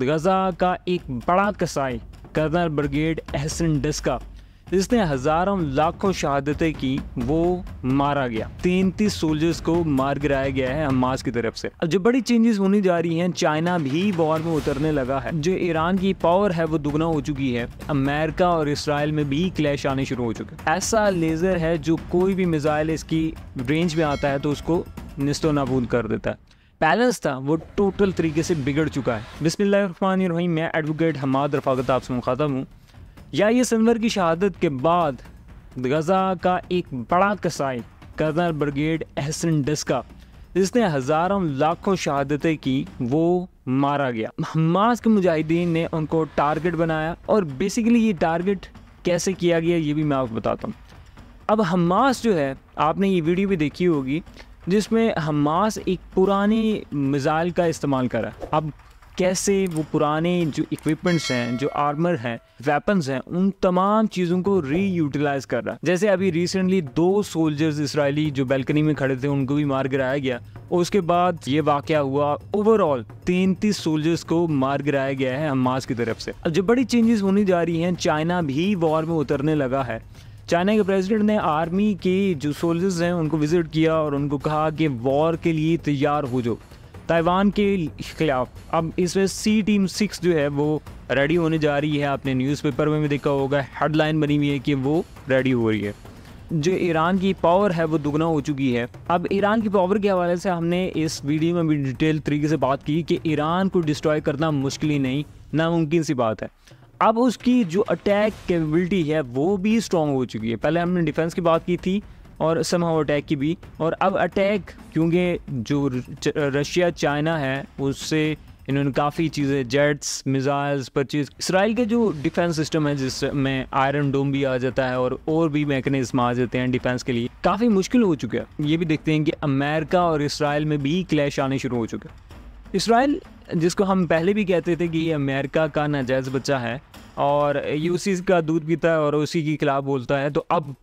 गज़ा का एक बड़ा कसाई कर्नल ब्रिगेड एहसन डिस्का जिसने हज़ारों लाखों शहादतें की वो मारा गया तैंतीस सोल्जर्स को मार गिराया गया है हमास की तरफ से अब जो बड़ी चेंजेस होने जा रही हैं चाइना भी वॉर में उतरने लगा है जो ईरान की पावर है वो दुगना हो चुकी है अमेरिका और इसराइल में भी क्लैश आने शुरू हो चुके ऐसा लेज़र है जो कोई भी मिज़ाइल इसकी रेंज में आता है तो उसको नस्तो नाबूद कर देता है बैलेंस था वो टोटल तरीके से बिगड़ चुका है रही मैं एडवोकेट हमाद रफाकत आपसे मुखातब हूँ या ये सनवर की शहादत के बाद गज़ा का एक बड़ा कसाई कर्नल ब्रिगेड एहसन डस्का जिसने हज़ारों लाखों शहादतें की वो मारा गया हमास के मुजाहिदीन ने उनको टारगेट बनाया और बेसिकली ये टारगेट कैसे किया गया ये भी मैं आपको बताता हूँ अब हमास जो है आपने ये वीडियो भी देखी होगी जिसमें हमास एक पुरानी मिज़ाइल का इस्तेमाल करा अब कैसे वो पुराने जो इक्विपमेंट्स हैं जो आर्मर हैं वेपन्स हैं उन तमाम चीज़ों को री यूटिलाइज कर रहा है जैसे अभी रिसेंटली दो सोल्जर्स इसराइली जो बैल्कनी में खड़े थे उनको भी मार गिराया गया और उसके बाद ये वाक़ हुआ ओवरऑल तैंतीस सोल्जर्स को मार गिराया गया है हमास की तरफ से अब जो बड़ी चेंजेस होने जा रही हैं चाइना भी वॉर में उतरने लगा है चाइना के प्रेसिडेंट ने आर्मी के जो सोल्जर्स हैं उनको विजिट किया और उनको कहा कि वॉर के लिए तैयार हो जाओ ताइवान के खिलाफ अब इसमें सी टीम सिक्स जो है वो रेडी होने जा रही है आपने न्यूज़पेपर में भी देखा होगा हेडलाइन बनी हुई है कि वो रेडी हो रही है जो ईरान की पावर है वो दुगना हो चुकी है अब ईरान की पावर के हवाले से हमने इस वीडियो में भी डिटेल तरीके से बात की कि ईरान को डिस्ट्रॉय करना मुश्किल ही नहीं नामुमकिन सी बात है अब उसकी जो अटैक कैपेबिलिटी है वो भी स्ट्रॉन्ग हो चुकी है पहले हमने डिफेंस की बात की थी और समाओ अटैक की भी और अब अटैक क्योंकि जो रशिया चाइना है उससे इन्होंने काफ़ी चीज़ें जेट्स मिज़ाइल्स परचेज इसराइल के जो डिफेंस सिस्टम है जिसमें आयरन डोम भी आ जाता है और और भी मैकेनिज्म आ जाते हैं डिफेंस के लिए काफ़ी मुश्किल हो चुका है ये भी देखते हैं कि अमेरिका और इसराइल में भी क्लैश आने शुरू हो चुका हैं इसराइल जिसको हम पहले भी कहते थे कि ये अमेरिका का नाजायज़ बच्चा है और यूसीस का दूध पीता है और उसी के खिलाफ बोलता है तो अब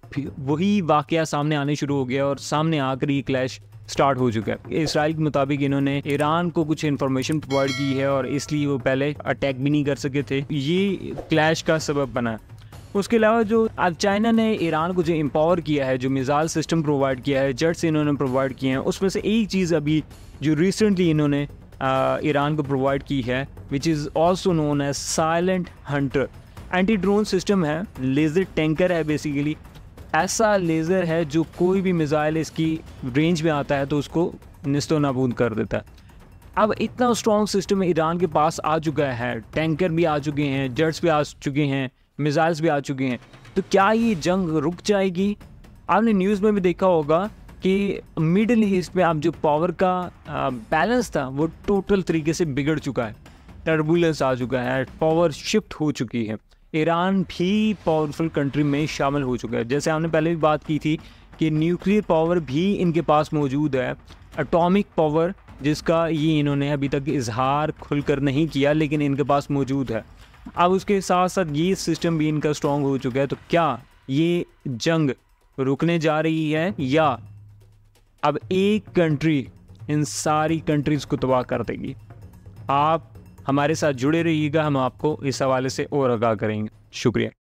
वही वाक़ सामने आने शुरू हो गया और सामने आकर ये क्लैश स्टार्ट हो चुका है इसराइल के मुताबिक इन्होंने ईरान को कुछ इन्फॉर्मेशन प्रोवाइड की है और इसलिए वो पहले अटैक भी नहीं कर सके थे ये क्लैश का सबब बना उसके अलावा जो अब चाइना ने ईरान को जो एम्पावर किया है जो मिज़ाइल सिस्टम प्रोवाइड किया है जट्स इन्होंने प्रोवाइड किए हैं उसमें से एक चीज़ अभी जो रिसेंटली इन्होंने ईरान uh, को प्रोवाइड की है which is also known as silent hunter anti drone system है लेज़र टैंकर है बेसिकली ऐसा लेज़र है जो कोई भी मिज़ाइल इसकी रेंज में आता है तो उसको नस्तो नबूद कर देता है अब इतना स्ट्रॉन्ग सिस्टम ईरान के पास आ चुका है टैंकर भी आ चुके हैं जेट्स भी आ चुके हैं मिज़ाइल्स भी आ चुके हैं तो क्या ये जंग रुक जाएगी आपने न्यूज़ में भी देखा होगा कि मिडिल ईस्ट में आप जो पावर का बैलेंस था वो टोटल तरीके से बिगड़ चुका है टर्बुलेंस आ चुका है पावर शिफ्ट हो चुकी है ईरान भी पावरफुल कंट्री में शामिल हो चुका है जैसे हमने पहले भी बात की थी कि न्यूक्लियर पावर भी इनके पास मौजूद है अटोमिक पावर जिसका ये इन्होंने अभी तक इजहार खुलकर नहीं किया लेकिन इनके पास मौजूद है अब उसके साथ साथ ये सिस्टम भी इनका स्ट्रॉन्ग हो चुका है तो क्या ये जंग रुकने जा रही है या अब एक कंट्री इन सारी कंट्रीज़ को तबाह कर देगी आप हमारे साथ जुड़े रहिएगा हम आपको इस हवाले से और आगाह करेंगे शुक्रिया